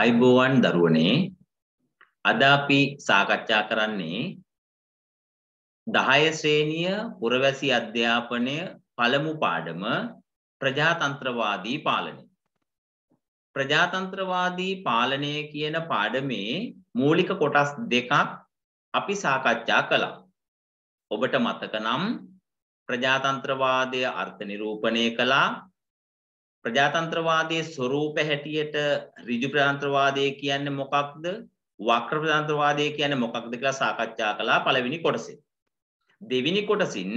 අයිබෝවන් දරුවනේ අද අපි සාකච්ඡා කරන්නේ 10 ශ්‍රේණිය පුරවැසි අධ්‍යාපනය පළමු පාඩම ප්‍රජාතන්ත්‍රවාදී පාලනය ප්‍රජාතන්ත්‍රවාදී පාලනය කියන පාඩමේ මූලික කොටස් දෙකක් අපි සාකච්ඡා කළා ඔබට මතක නම් ප්‍රජාතන්ත්‍රවාදය අර්ථ නිරූපණය කළා ප්‍රජාතන්ත්‍රවාදයේ ස්වરૂප හැටියට ඍජු ප්‍රජාතන්ත්‍රවාදය කියන්නේ මොකක්ද? වක්‍ර ප්‍රජාතන්ත්‍රවාදය කියන්නේ මොකක්ද කියලා සාකච්ඡා කළා පළවෙනි කොටසේ. දෙවෙනි කොටසින්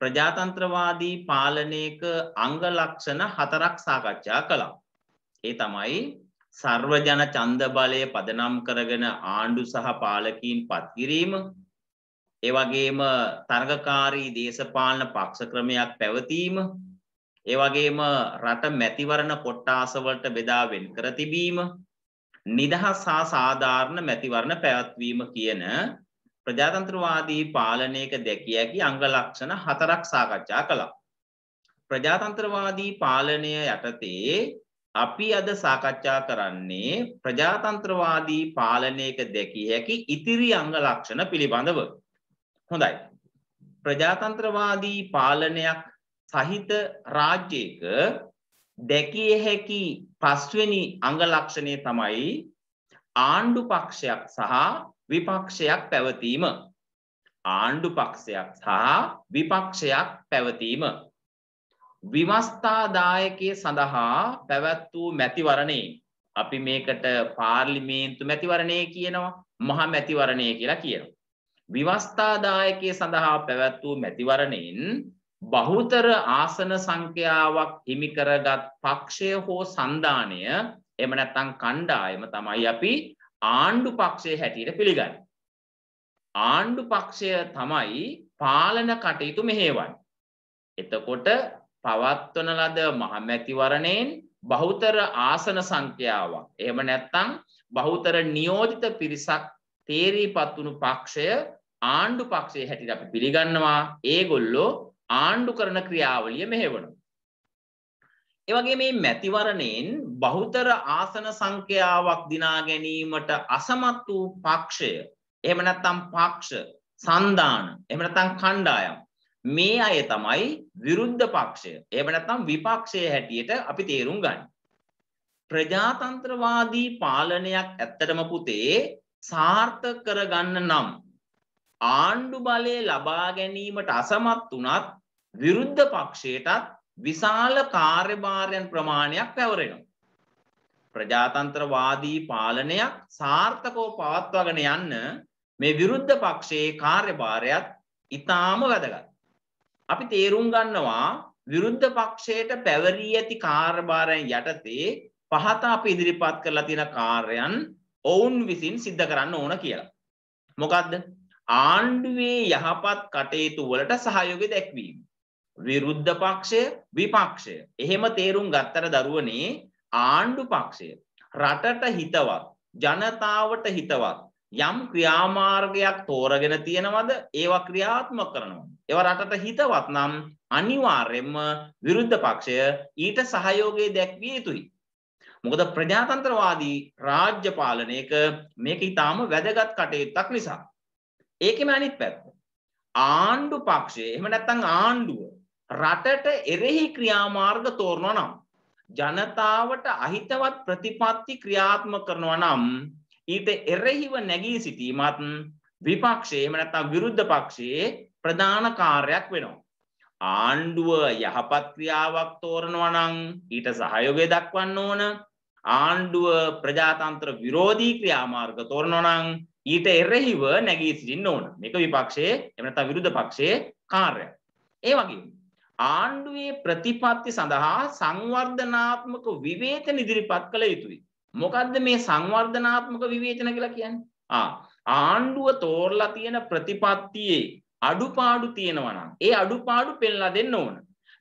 ප්‍රජාතන්ත්‍රවාදී පාලනයක අංග ලක්ෂණ හතරක් සාකච්ඡා කළා. ඒ තමයි සර්වජන ඡන්ද බලය පදනම් කරගෙන ආණ්ඩු සහ පාලකීන් පත් කිරීම ඒ වගේම තරගකාරී දේශපාලන පක්ෂ ක්‍රමයක් පැවතීම ඒ වගේම රට මැතිවරණ කොට්ටාස වලට බෙදා වෙන් කර තිබීම නිදහස් හා සාධාරණ මැතිවරණ පැවැත්වීම කියන ප්‍රජාතන්ත්‍රවාදී පාලනයක දැකිය හැකි අංග ලක්ෂණ හතරක් සාකච්ඡා කළා. ප්‍රජාතන්ත්‍රවාදී පාලනය යටතේ අපි අද සාකච්ඡා කරන්නේ ප්‍රජාතන්ත්‍රවාදී පාලනයක දැකිය හැකි ඉතිරි අංග ලක්ෂණ පිළිබඳව. හොඳයි. ප්‍රජාතන්ත්‍රවාදී පාලනයක් සහිත රාජ්‍යයක දැකිය හැකි පස්වෙනි අංගලක්ෂණය තමයි ආණ්ඩු පක්ෂයක් සහ විපක්ෂයක් පැවතීම. ආණ්ඩු පක්ෂයක් සහ විපක්ෂයක් පැවතීම. විමස්ථාදායකය සඳහා පැවැත් වූ මැතිවරණේ අපි මේකට පාර්ලිමේන්තු මැතිවරණය කියනවා මහා මැතිවරණය කියලා කියනවා. විවස්ථාදායකය සඳහා පැවැත් වූ මැතිවරණයෙන් බහුතර ආසන සංඛ්‍යාවක් හිමිකරගත් පක්ෂය හෝ සන්ධානය එම නැත්තං කණ්ඩායම තමයි අපි ආණ්ඩු පක්ෂය හැටියට පිළිගන්න. ආණ්ඩු පක්ෂය තමයි පාලන කටයුතු මෙහේවන්. එතකොට පවත්වන ලද මහමැතිවරණයෙන් බහුතර ආසන සංඛ්‍යාවක් එහෙම නැත්තං බහුතර නියෝජිත පිරිසක් තේරීපත් වුණු පක්ෂය ආණ්ඩු පක්ෂය හැටියට අපි පිළිගන්නවා ඒගොල්ලෝ ආණ්ඩු කරන ක්‍රියාවලිය මෙහෙවනවා. ඒ වගේ මේ මැතිවරණයෙන් බහුතර ආසන සංඛ්‍යාවක් දිනා ගැනීමට අසමත් වූ පක්ෂය එහෙම නැත්නම් පක්ෂ සන්දාන එහෙම නැත්නම් කණ්ඩායම් මේ අය තමයි විරුද්ධ පක්ෂය. එහෙම නැත්නම් විපක්ෂය හැටියට අපි තේරුම් ගන්න. ප්‍රජාතන්ත්‍රවාදී පාලනයක් ඇත්තටම පුතේ සාර්ථක කරගන්න නම් ආණ්ඩු බලය ලබා ගැනීමට අසමත් වුණත් විරුද්ධ පක්ෂයටත් විශාල කාර්යභාරයන් ප්‍රමාණයක් පැවරෙනවා. ප්‍රජාතන්ත්‍රවාදී පාලනයක් සාර්ථකව පවත්වාගෙන යන්න මේ විරුද්ධ පක්ෂයේ කාර්යභාරයත් ඉතාම වැදගත්. අපි තේරුම් ගන්නවා විරුද්ධ පක්ෂයට පැවරී ඇති කාර්යභාරයන් යටතේ පහත අපි ඉදිරිපත් කරලා තියෙන කාර්යයන් ඔවුන් විසින් සිද්ධ කරන්න ඕන කියලා. මොකද්ද? ආණ්ඩුවේ යහපත් කටයුතු වලට සහයෝගය දැක්වීම. විරුද්ධ පක්ෂය විපක්ෂය. එහෙම තේරුම් ගත්තර දරුවනේ ආණ්ඩු පක්ෂය. රටට හිතවත් ජනතාවට හිතවත් යම් ක්‍රියාමාර්ගයක් තෝරගෙන තියෙනවද ඒවා ක්‍රියාත්මක කරනවා. ඒවා රටට හිතවත් නම් අනිවාර්යෙන්ම විරුද්ධ පක්ෂය ඊට සහයෝගය දැක්විය යුතුයි. මොකද ප්‍රජාතන්ත්‍රවාදී රාජ්‍ය පාලනයක මේක ඊටාම වැදගත් කටයුත්තක් නිසා. ඒකෙම අනිත් පැත්ත. ආණ්ඩු පක්ෂය එහෙම නැත්නම් ආණ්ඩුව රටට එරෙහි ක්‍රියාමාර්ග තෝරනවා නම් ජනතාවට අහිතවත් ප්‍රතිපත්ති ක්‍රියාත්මක කරනවා නම් ඊට එරෙහිව නැගී සිටීමත් විපක්ෂයේ එහෙම නැත්නම් විරුද්ධ පක්ෂයේ ප්‍රධාන කාර්යයක් වෙනවා. ආණ්ඩුව යහපත් ක්‍රියාවක් තෝරනවා නම් ඊට සහයෝගය දක්වන්න ඕන. ආණ්ඩුව ප්‍රජාතන්ත්‍ර විරෝධී ක්‍රියාමාර්ග තෝරනවා නම් ඊට එරෙහිව නැගී සිටින්න ඕන. මේක විපක්ෂයේ එහෙම නැත්නම් විරුද්ධ පක්ෂයේ කාර්යයක්. ඒ වගේම ආණ්ඩුවේ ප්‍රතිපත්ති සඳහා සංවර්ධනාත්මක විවේචන ඉදිරිපත් කළ යුතුයි. මොකද්ද මේ සංවර්ධනාත්මක විවේචන කියලා කියන්නේ? ආ ආණ්ඩුව තෝරලා තියෙන ප්‍රතිපත්තියේ අඩුපාඩු තියෙනවා නම් ඒ අඩුපාඩු පෙන්ලා දෙන්න ඕන.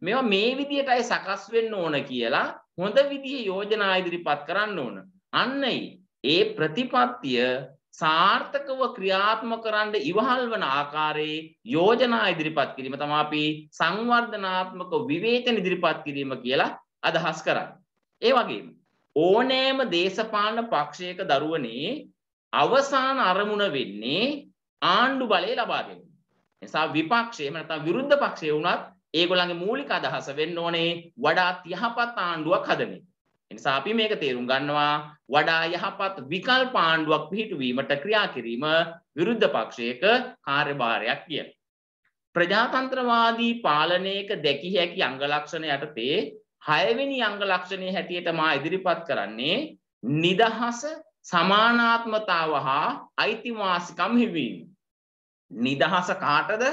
මේවා මේ විදියටයි සකස් වෙන්න ඕන කියලා හොඳ විදිහේ යෝජනා ඉදිරිපත් කරන්න ඕන. අන්න ඒ ප්‍රතිපත්තිය සාර්ථකව ක්‍රියාත්මක කරන්න ඉවහල් වන ආකාරයේ යෝජනා ඉදිරිපත් කිරීම තමයි අපි සංවර්ධනාත්මක විවේචන ඉදිරිපත් කිරීම කියලා අදහස් කරන්නේ. ඒ වගේම ඕනෑම දේශපාලන පක්ෂයක දරුවනේ අවසාන අරමුණ වෙන්නේ ආණ්ඩු බලය ලබා ගැනීම. නිසා විපක්ෂය එහෙම නැත්නම් විරුද්ධ පක්ෂය වුණත් ඒගොල්ලන්ගේ මූලික අදහස වෙන්න ඕනේ වඩාත් යහපත් ආණ්ඩුවක් හදන එක. එනිසා අපි මේක තේරුම් ගන්නවා වඩා යහපත් විකල්ප ආණ්ඩුවක් පිහිටුවීමට ක්‍රියා කිරීම විරුද්ධ පක්ෂයක කාර්යභාරයක් කියලා. ප්‍රජාතන්ත්‍රවාදී පාලනයක දැකිය හැකි අංග ලක්ෂණ යටතේ හයවෙනි අංග ලක්ෂණයේ හැටියට මා ඉදිරිපත් කරන්නේ නිදහස සමානාත්මතාව හා අයිතිවාසිකම් හිවීම. නිදහස කාටද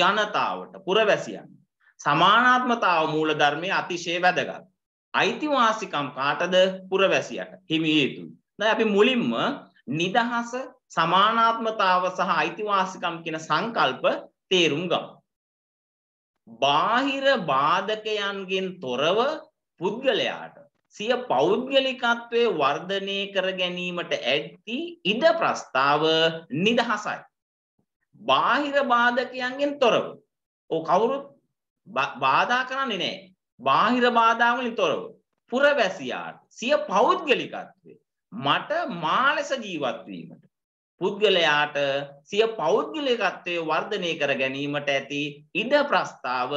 ජනතාවට පුරවැසියන්. සමානාත්මතාව මූලධර්මයේ අතිශය වැදගත්. අයිතිවාසිකම් කාටද පුරවැසියට හිමි යුතුයි. දැන් අපි මුලින්ම නිදහස සමානාත්මතාව සහ අයිතිවාසිකම් කියන සංකල්ප තේරුම් ගමු. බාහිර බාධකයන්ගෙන් තොරව පුද්ගලයාට සිය පෞද්ගලිකත්වයේ වර්ධනය කර ගැනීමට ඇති ඉඩ ප්‍රස්තාව නිදහසයි. බාහිර බාධකයන්ගෙන් තොරව. ඔව් කවුරුත් බාධා කරන්නේ නැහැ. බාහිර බාධාවලින් තොරව පුරවැසියාට සිය පෞද්ගලිකත්වය මට මාලෙස ජීවත් වීමට පුද්ගලයාට සිය පෞද්ගලිකත්වය වර්ධනය කර ගැනීමට ඇති ඉඩ ප්‍රස්ථාව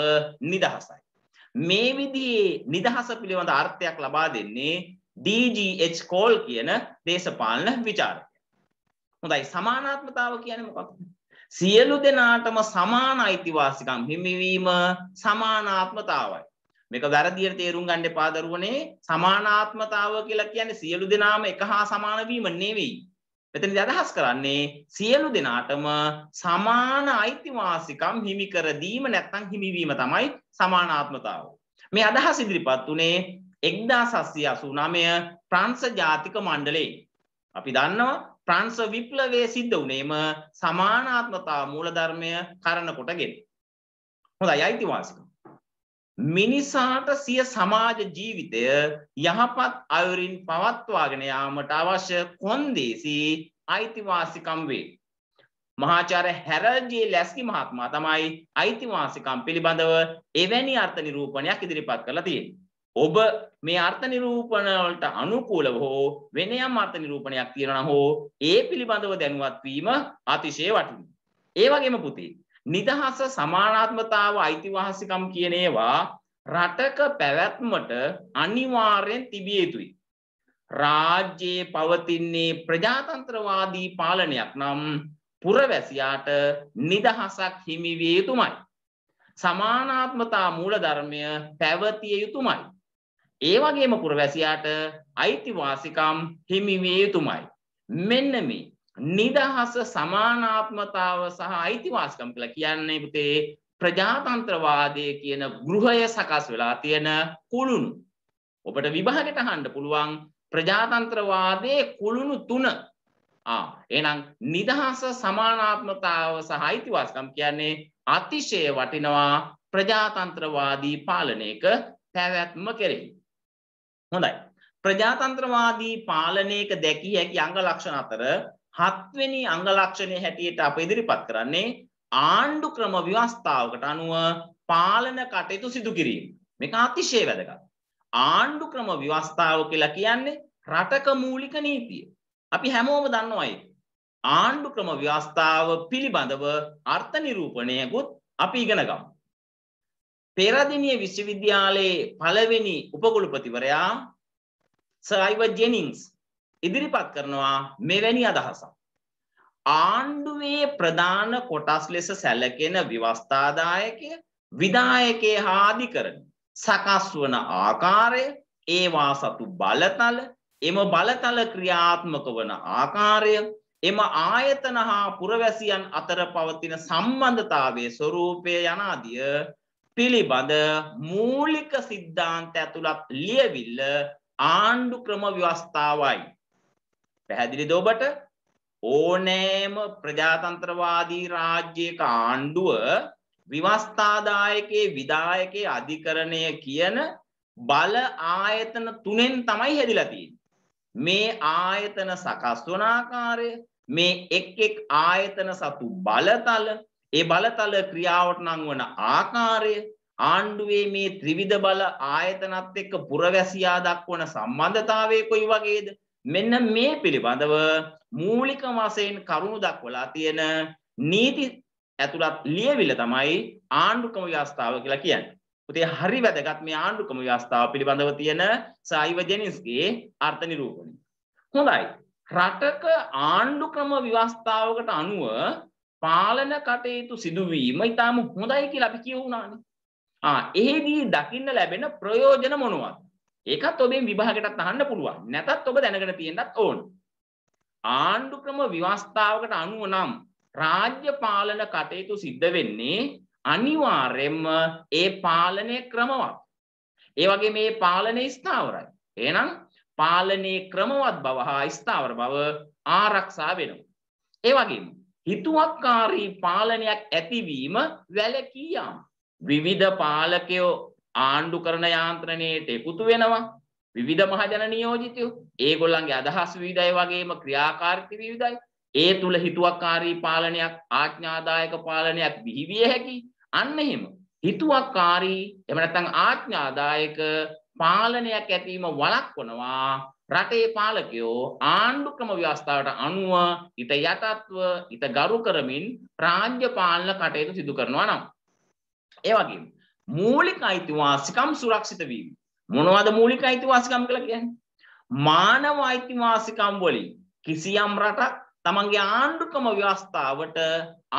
නිදහසයි. මේ විදිහේ නිදහස පිළිබඳ අර්ථයක් ලබා දෙන්නේ DGH කෝල් කියන දේශපාලන විචාරකය. හොඳයි සමානාත්මතාව කියන්නේ මොකක්ද? සියලු දෙනාටම සමාන අයිතිවාසිකම් හිමිවීම සමානාත්මතාවයි. මේක වැරදියට තේරුම් ගන්න එපා දරුවනේ සමානාත්මතාව කියලා කියන්නේ සියලු දෙනාම එක හා සමාන වීම නෙවෙයි. මෙතනදී අදහස් කරන්නේ සියලු දෙනාටම සමාන අයිතිවාසිකම් හිමි කර දීම නැත්නම් හිමිවීම තමයි සමානාත්මතාව. මේ අදහස් ඉදිරිපත් උනේ 1789 ප්‍රංශ ජාතික මණ්ඩලයේ. අපි දන්නවා ප්‍රංශ විප්ලවයේ සිද්ධ වුණේම සමානාත්මතාව මූලධර්මය කරන කොටගෙන. හොඳයි අයිතිවාසිකම්. මිනිසාට සිය සමාජ ජීවිතය යහපත් අයුරින් පවත්වාගෙන යාමට අවශ්‍ය කොන්දේසි අයිතිවාසිකම් වේ. මහාචාර හැරල්ජේ ලැස්කි මහත්මයා තමයි අයිතිවාසිකම් පිළිබඳව එවැනි අර්ථ නිරූපණයක් ඉදිරිපත් කරලා තියෙන්නේ. ඔබ මේ අර්ථ නිරූපණ වලට අනුකූලව හෝ වෙන යම් අර්ථ නිරූපණයක් තියෙනවා නම් හෝ ඒ පිළිබඳව දැනුවත් වීම අතිශය වටිනවා. ඒ වගේම පුතේ නිදහස සමානාත්මතාව අයිතිවාසිකම් කියන ඒවා රටක පැවැත්මට අනිවාර්යෙන් තිබිය යුතුයි. රාජ්‍යයේ පවතින්නේ ප්‍රජාතන්ත්‍රවාදී පාලනයක් නම් පුරවැසියාට නිදහසක් හිමි විය යුතුමයි. සමානාත්මතා මූලධර්මය පැවතිය යුතුමයි. ඒ වගේම පුරවැසියාට අයිතිවාසිකම් හිමි විය යුතුමයි. මෙන්න මේ නිදහස සමානාත්මතාව සහ අයිතිවාස්කම් කියලා කියන්නේ පුතේ ප්‍රජාතන්ත්‍රවාදය කියන ගෘහය සකස් වෙලා තියෙන කුළුණු. ඔබට විභාගෙට අහන්න පුළුවන් ප්‍රජාතන්ත්‍රවාදයේ කුළුණු තුන. ආ එහෙනම් නිදහස සමානාත්මතාව සහ අයිතිවාස්කම් කියන්නේ අතිශය වටිනවා ප්‍රජාතන්ත්‍රවාදී පාලනයක පැවැත්ම කෙරෙහි. හොඳයි. ප්‍රජාතන්ත්‍රවාදී පාලනයක දැකිය හැකි අංග ලක්ෂණ අතර හත්වෙනි අංග ලක්ෂණය හැටියට අප ඉදිරිපත් කරන්නේ ආණ්ඩු ක්‍රම ව්‍යවස්ථාවකට අනුව පාලන කටයුතු සිදු කිරීම. මේක අතිශය වැදගත්. ආණ්ඩු ක්‍රම ව්‍යවස්ථාව කියලා කියන්නේ රටක මූලික නීතිය. අපි හැමෝම දන්නවයි. ආණ්ඩු ක්‍රම ව්‍යවස්ථාව පිළිබඳව අර්ථ නිරූපණයකුත් අපි ඉගෙන ගමු. පෙරදිනිය විශ්වවිද්‍යාලයේ පළවෙනි උපකුලපතිවරයා සර් අයිව ජෙනින්ස් ඉදිරිපත් කරනවා මෙවැනි අදහසක්. ආණ්ඩුවේ ප්‍රධාන කොටස් ලෙස සැලකෙන ව්‍යවස්ථාදායකය විදායකයේ හාදිකරන සකස් වන ආකාරය ඒවා සතු බලතල එම බලතල ක්‍රියාත්මක වන ආකාරය එම ආයතන හා පුරවැසියන් අතර පවතින සම්බන්ධතාවයේ ස්වરૂපය යනාදිය පිළිබඳ මූලික සිද්ධාන්ත ඇතුළත් ලියවිල්ල ආණ්ඩු ක්‍රම ව්‍යවස්ථාවයි පැහැදිලිද ඔබට? ඕනෑම ප්‍රජාතන්ත්‍රවාදී රාජ්‍යයක ආණ්ඩුව විවස්ථාදායකයේ විදායකයේ අධිකරණය කියන බල ආයතන තුනෙන් තමයි හැදිලා තියෙන්නේ. මේ ආයතන සකස් වන ආකාරය මේ එක් එක් ආයතන සතු බලතල ඒ බලතල ක්‍රියාවට නංවන ආකාරය ආණ්ඩුවේ මේ ත්‍රිවිධ බල ආයතනත් එක්ක පුරවැසියා දක්වන සම්බන්ධතාවය කොයි වගේද මෙන්න මේ පිළිබඳව මූලික වශයෙන් කරුණු දක්වලා තියෙන නීති ඇතුළත් ලියවිල්ල තමයි ආණ්ඩුක්‍රම ව්‍යවස්ථාව කියලා කියන්නේ. උතේ හරි වැදගත් මේ ආණ්ඩුක්‍රම ව්‍යවස්ථාව පිළිබඳව තියෙන සායිව ජෙනින්ස්ගේ අර්ථ නිරූපණය. හොඳයි. රටක ආණ්ඩුක්‍රම ව්‍යවස්ථාවකට අනුව පාලන කටයුතු සිදුවීම ඊටාම හොඳයි කියලා අපි කියුණානේ. ආ, එෙහිදී දකින්න ලැබෙන ප්‍රයෝජන මොනවද? ඒකත් ඔබෙන් විභාගයටත් අහන්න පුළුවන්. නැතත් ඔබ දැනගෙන තියෙන්නත් ඕන. ආණ්ඩු ක්‍රම ව්‍යවස්ථාවකට අනුව නම් රාජ්‍ය පාලන කටයුතු සිද්ධ වෙන්නේ අනිවාර්යයෙන්ම ඒ පාලනය ක්‍රමවත්. ඒ වගේ මේ පාලනය ස්ථාවරයි. එහෙනම් පාලනයේ ක්‍රමවත් බව හා ස්ථාවර බව ආරක්ෂා වෙනවා. ඒ වගේම හිතුවක්කාරී පාලනයක් ඇතිවීම වැළකී යාම. විවිධ පාලකයෝ ආණ්ඩු කරන යාන්ත්‍රණයට එකතු වෙනවා විවිධ මහජන නියෝජිතයෝ ඒගොල්ලන්ගේ අදහස් විවිධයි වගේම ක්‍රියාකාරීත්වය විවිධයි ඒ තුල හිතුවක්කාරී පාලනයක් ආඥාදායක පාලනයක් විහිවිය හැකි අන්න එහෙම හිතුවක්කාරී එහෙම නැත්නම් ආඥාදායක පාලනයක් ඇතිවීම වළක්වනවා රටේ පාලකයෝ ආණ්ඩු ක්‍රම ව්‍යවස්ථාවට අනුව ඊට යටත්ව ඊට ගරු කරමින් රාජ්‍ය පාලන කටයුතු සිදු කරනවා නම් ඒ වගේම මූලික අයිතිවාසිකම් සුරක්ෂිත වීම. මොනවද මූලික අයිතිවාසිකම් කියලා කියන්නේ? මානව අයිතිවාසිකම් වලින් කිසියම් රටක් තමන්ගේ ආණ්ඩුකම ව්‍යවස්ථාවට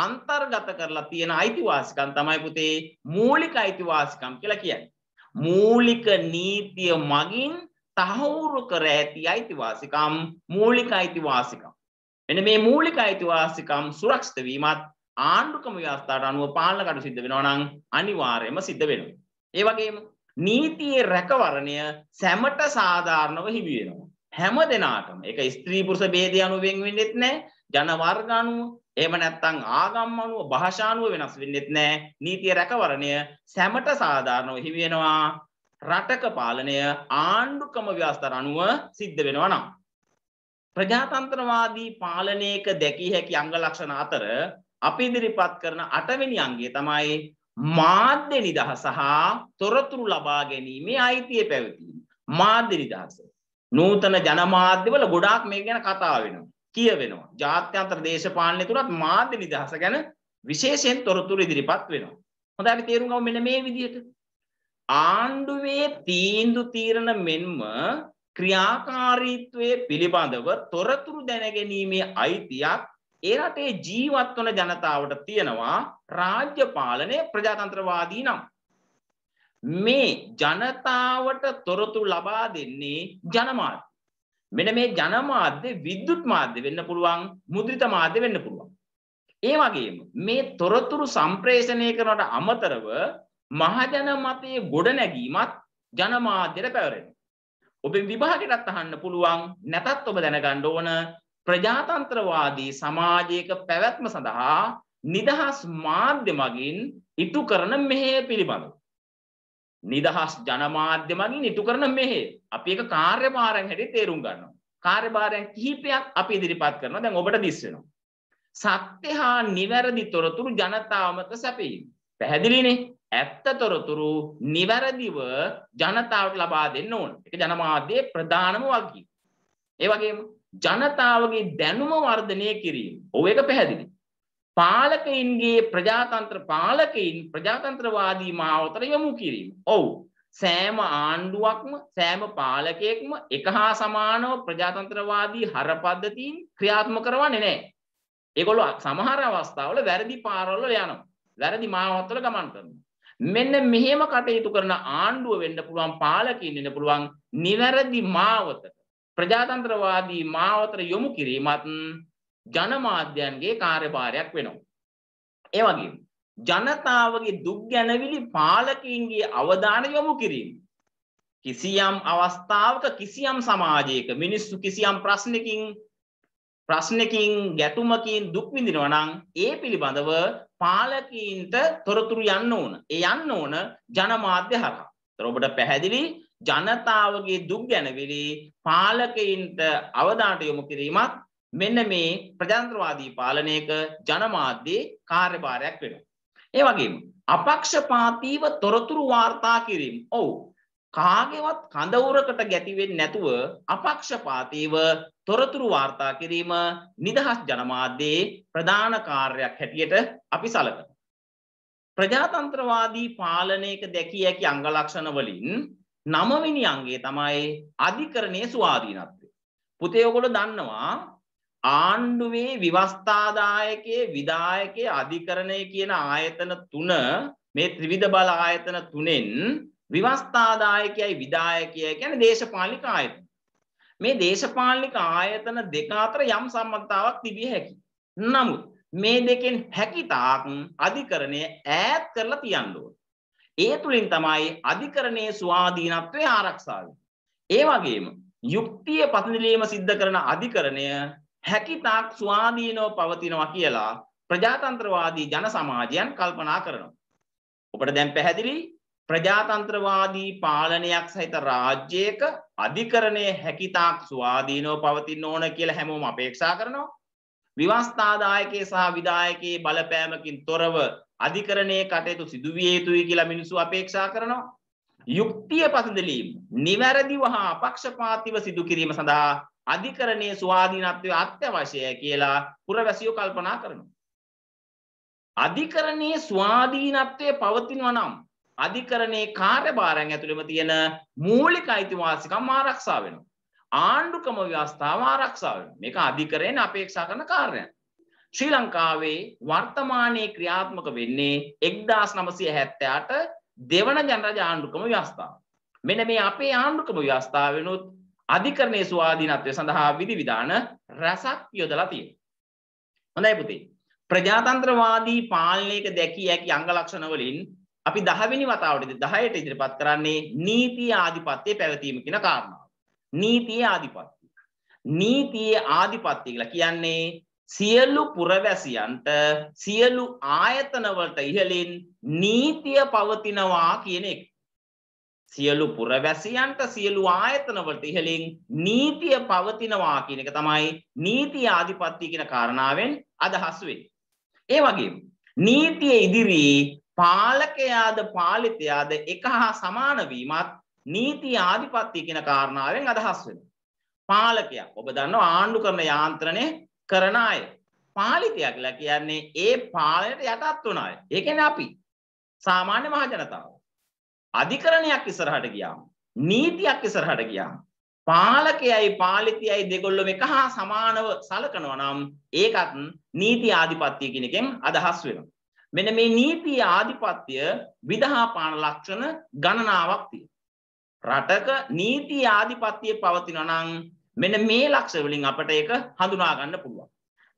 අන්තර්ගත කරලා තියෙන අයිතිවාසිකම් තමයි පුතේ මූලික අයිතිවාසිකම් කියලා කියන්නේ. මූලික නීතිය මගින් තහවුරු කර ඇති අයිතිවාසිකම් මූලික අයිතිවාසිකම්. මෙන්න මේ මූලික අයිතිවාසිකම් සුරක්ෂිත වීමත් ආණ්ඩුක්‍රම ව්‍යවස්ථාවට අනුව පාලන කටයුතු සිද්ධ වෙනවා නම් අනිවාර්යයෙන්ම සිද්ධ වෙනවා. ඒ වගේම නීතියේ රැකවරණය සැමට සාධාරණව හිමි වෙනවා. හැම දෙනාටම ඒක ස්ත්‍රී පුරුෂ ભેදය අනුව වෙන් වෙන්නේත් නැහැ. ජන වර්ග අනුව එහෙම නැත්නම් ආගම් අනුව භාෂා අනුව වෙනස් වෙන්නේත් නැහැ. නීතිය රැකවරණය සැමට සාධාරණව හිමි වෙනවා. රටක පාලනය ආණ්ඩුක්‍රම ව්‍යවස්ථාව අනුව සිද්ධ වෙනවා නම් ප්‍රජාතන්ත්‍රවාදී පාලනයක දැකිය හැකි අංග ලක්ෂණ අතර අපි ඉදිරිපත් කරන අටවෙනි අංගය තමයි මාධ්‍ය නිදහස හා තොරතුරු ලබා ගැනීමේ අයිතිය පැවතීම. මාධ්‍ය නිදහස. නූතන ජනමාධ්‍යවල ගොඩාක් මේ ගැන කතා වෙනවා. කියවෙනවා. ජාත්‍යන්තර දේශපාලනය තුලත් මාධ්‍ය නිදහස ගැන විශේෂයෙන් තොරතුරු ඉදිරිපත් වෙනවා. හොඳයි අපි තේරුම් ගමු මෙන්න මේ විදිහට. ආණ්ඩුවේ තීන්දුව තීරණ මෙන්ම ක්‍රියාකාරීත්වයේ පිළිබඳව තොරතුරු දැනගැනීමේ අයිතියක් ඒ රටේ ජීවත් වන ජනතාවට තියෙනවා රාජ්‍ය පාලනය ප්‍රජාතන්ත්‍රවාදී නම්. මේ ජනතාවට තොරතුරු ලබා දෙන්නේ ජනමාධ්‍ය. මෙන්න මේ ජනමාධ්‍ය විද්‍යුත් මාධ්‍ය වෙන්න පුළුවන් මුද්‍රිත මාධ්‍ය වෙන්න පුළුවන්. ඒ වගේම මේ තොරතුරු සම්ප්‍රේෂණය කරනට අමතරව මහජන මතයේ ගොඩ නැගීමත් ජනමාධ්‍යයට පැවරෙන. ඔබෙන් විභාගයටත් අහන්න පුළුවන් නැතත් ඔබ දැනගන්න ඕන ප්‍රජාතන්ත්‍රවාදී සමාජයක පැවැත්ම සඳහා නිදහස් මාධ්‍ය මගින් ඉටු කරන මෙහෙය පිළිබඳ. නිදහස් ජනමාධ්‍ය මගින් ඉටු කරන මෙහෙය. අපි ඒක කාර්යභාරයෙන් හැටියට තේරුම් ගන්නවා. කාර්යභාරයන් කිහිපයක් අපි ඉදිරිපත් කරනවා. දැන් ඔබට දිස් වෙනවා. සත්‍ය හා නිවැරදි තොරතුරු ජනතාව මත සැපයීම. පැහැදිලිනේ? ඇත්ත තොරතුරු නිවැරදිව ජනතාවට ලබා දෙන්න ඕන. ඒක ජනමාධ්‍යයේ ප්‍රධානම වගකීම. ඒ වගේම ජනතාවගේ දැනුම වර්ධනය කිරීම. ඔව් ඒක පැහැදිලි. පාලකයින්ගේ ප්‍රජාතන්ත්‍ර පාලකයින් ප්‍රජාතන්ත්‍රවාදී මාවතට යොමු කිරීම. ඔව්. සෑම ආණ්ඩුවක්ම සෑම පාලකයෙක්ම එක හා සමානව ප්‍රජාතන්ත්‍රවාදී හරපද්ධතීන් ක්‍රියාත්මක කරවන්නේ නැහැ. ඒගොල්ලෝ සමහර අවස්ථාවල වැරදි පාරවල යනවා. වැරදි මාවතට ගමන් කරනවා. මෙන්න මෙහෙම කටයුතු කරන ආණ්ඩුව වෙන්න පුළුවන් පාලකයින් වෙන්න පුළුවන් නිවැරදි මාවතට ප්‍රජාතන්ත්‍රවාදී මාවතර යොමු කිරීමත් ජනමාධ්‍යන්ගේ කාර්යභාරයක් වෙනවා. ඒ වගේම ජනතාවගේ දුක් ගැනවිලි පාලකීන්ගේ අවධානය යොමු කිරීම කිසියම් අවස්ථාවක කිසියම් සමාජයක මිනිස්සු කිසියම් ප්‍රශ්නකින් ප්‍රශ්නකින් ගැටුමකින් දුක් විඳිනවා නම් ඒ පිළිබඳව පාලකීන්ට තොරතුරු යන්න ඕන. ඒ යන්න ඕන ජනමාධ්‍ය හරහා. ඒතර ඔබට පැහැදිලි ජනතාවගේ දුක් ගැනවිලි පාලකයින්ට අවධානට යොමු කිරීමත් මෙන්න මේ ප්‍රජන්ත්‍රවාදී පාලනයක ජනමාධ්‍යයේ කාර්යභාරයක් වෙනවා. ඒ වගේම අපක්ෂපාතීව තොරතුරු වාර්තා කිරීම. ඔව්. කාගේවත් කඳවුරකට ගැටි වෙන්නේ නැතුව අපක්ෂපාතීව තොරතුරු වාර්තා කිරීම නිදහස් ජනමාධ්‍යයේ ප්‍රධාන කාර්යයක් හැටියට අපි සැලකනවා. ප්‍රජාතන්ත්‍රවාදී පාලනයක දැකිය හැකි අංග ලක්ෂණ වලින් නමවෙනි අංගේ තමයි අධිකරණයේ ස්වාධීනත්වය. පුතේ ඔයගොල්ලෝ දන්නවා ආණ්ඩුවේ විවස්ථාදායකයේ විධායකයේ අධිකරණය කියන ආයතන තුන මේ ත්‍රිවිධ බල ආයතන තුනෙන් විවස්ථාදායකයයි විධායකයයි කියන්නේ දේශපාලනික ආයතන. මේ දේශපාලනික ආයතන දෙක අතර යම් සම්බන්ධතාවක් තිබිය හැකියි. නමුත් මේ දෙකෙන් හැකිතාක් අධිකරණය ඈත් කරලා තියන්න ඕනේ. ඒ තුළින් තමයි අධිකරණයේ ස්වාධීනත්වය ආරක්ෂාව. ඒ වගේම යුක්තිය පතඳලීම සිද්ධ කරන අධිකරණය හැකිතාක් ස්වාධීනව පවතිනවා කියලා ප්‍රජාතන්ත්‍රවාදී ජන සමාජයන් කල්පනා කරනවා. ඔබට දැන් පැහැදිලි ප්‍රජාතන්ත්‍රවාදී පාලනයක් සහිත රාජ්‍යයක අධිකරණය හැකිතාක් ස්වාධීනව පවතින්න ඕන කියලා හැමෝම අපේක්ෂා කරනවා. විවස්ථාදායකයේ සහ විදායකයේ බලපෑමකින් තොරව අධිකරණයේ කටයුතු සිදුවිය යුතුයි කියලා මිනිස්සු අපේක්ෂා කරනවා. යුක්තිය පසඳලීම නිවැරදිව හා අපක්ෂපාතීව සිදු කිරීම සඳහා අධිකරණයේ ස්වාධීනත්වය අත්‍යවශ්‍යය කියලා පුරවැසියෝ කල්පනා කරනවා. අධිකරණයේ ස්වාධීනත්වය පවතිනවා නම් අධිකරණයේ කාර්යභාරයන් ඇතුළෙම තියෙන මූලික අයිතිවාසිකම් ආරක්ෂා වෙනවා. ආණ්ඩුකම ව්‍යවස්ථාව ආරක්ෂා වෙනවා. මේක අධිකරණය අපේක්ෂා කරන කාර්යයක්. ශ්‍රී ලංකාවේ වර්තමානයේ ක්‍රියාත්මක වෙන්නේ 1978 දෙවන ජනරජ ආණ්ඩුක්‍රම ව්‍යවස්ථාව. මෙන්න මේ අපේ ආණ්ඩුක්‍රම ව්‍යවස්ථාව වෙනුත් අධිකරණයේ ස්වාධීනත්වය සඳහා විධිවිධාන රැසක් යොදලා තියෙනවා. හොඳයි පුතේ. ප්‍රජාතන්ත්‍රවාදී පාලනයක දැකිය හැකි අංග ලක්ෂණ වලින් අපි 10 වෙනි වතාවටදී 10ට ඉදිරිපත් කරන්නේ නීතිය ආධිපත්‍යයේ පැවතීම කියන කාරණාව. නීතියේ ආධිපත්‍යය. නීතියේ ආධිපත්‍ය කියලා කියන්නේ සියලු පුරවැසියන්ට සියලු ආයතනවලට ඉහළින් නීතිය පවතිනවා කියන එක. සියලු පුරවැසියන්ට සියලු ආයතනවලට ඉහළින් නීතිය පවතිනවා කියන එක තමයි නීතිය ආධිපත්‍ය කියන කාරණාවෙන් අදහස් වෙන්නේ. ඒ වගේම නීතිය ඉදිරියේ පාලකයාද පාලිතයාද එක හා සමාන වීමත් නීතිය ආධිපත්‍ය කියන කාරණාවෙන් අදහස් වෙනවා. පාලකයා ඔබ දන්නවා ආණ්ඩු කරන යාන්ත්‍රණය කරන අය පාලිතයක්ලා කියන්නේ ඒ පාලනයට යටත් වුණ අය. ඒ කියන්නේ අපි සාමාන්‍ය මහ ජනතාව. අධිකරණයක් ඉස්සරහට ගියාම නීතියක් ඉස්සරහට ගියාම පාලකයයි පාලිතයයි දෙගොල්ලොම එක හා සමානව සලකනවා නම් ඒකත් නීති ආධිපත්‍ය කියන එකෙන් අදහස් වෙනවා. මෙන්න මේ නීති ආධිපත්‍ය විදහාපාන ලක්ෂණ ගණනාවක් තියෙනවා. රටක නීති ආධිපත්‍ය පවතිනවා නම් මෙන්න මේ ලක්ෂ වලින් අපට ඒක හඳුනා ගන්න පුළුවන්.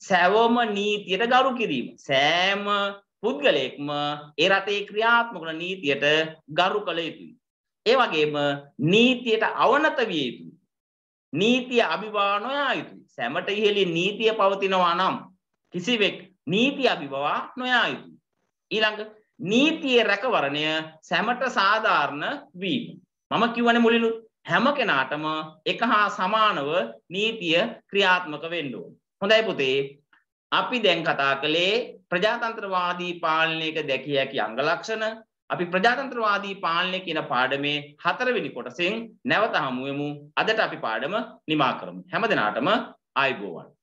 සෑවම නීතියට ගරු කිරීම. සෑම පුද්ගලයෙක්ම ඒ රටේ ක්‍රියාත්මක වන නීතියට ගරු කළ යුතුයි. ඒ වගේම නීතියට අවනත විය යුතුයි. නීතිය අභිවා නොයා යුතුයි. සැමට ඉහළින් නීතිය පවතිනවා නම් කිසිවෙක් නීති අභිවා නොයා යුතුයි. ඊළඟ නීතියේ රැකවරණය සැමට සාධාරණ වීම. මම කිව්වනේ මුලිනුත් හැම කෙනාටම එක හා සමානව නීතිය ක්‍රියාත්මක වෙන්න ඕන. හොඳයි පුතේ. අපි දැන් කතා කළේ ප්‍රජාතන්ත්‍රවාදී පාලනයක දැකිය හැකි අංගලක්ෂණ. අපි ප්‍රජාතන්ත්‍රවාදී පාලනය කියන පාඩමේ හතරවෙනි කොටසෙන් නැවත හමුවෙමු. අදට අපි පාඩම නිමා කරමු. හැම දිනාටම ආයුබෝවන්.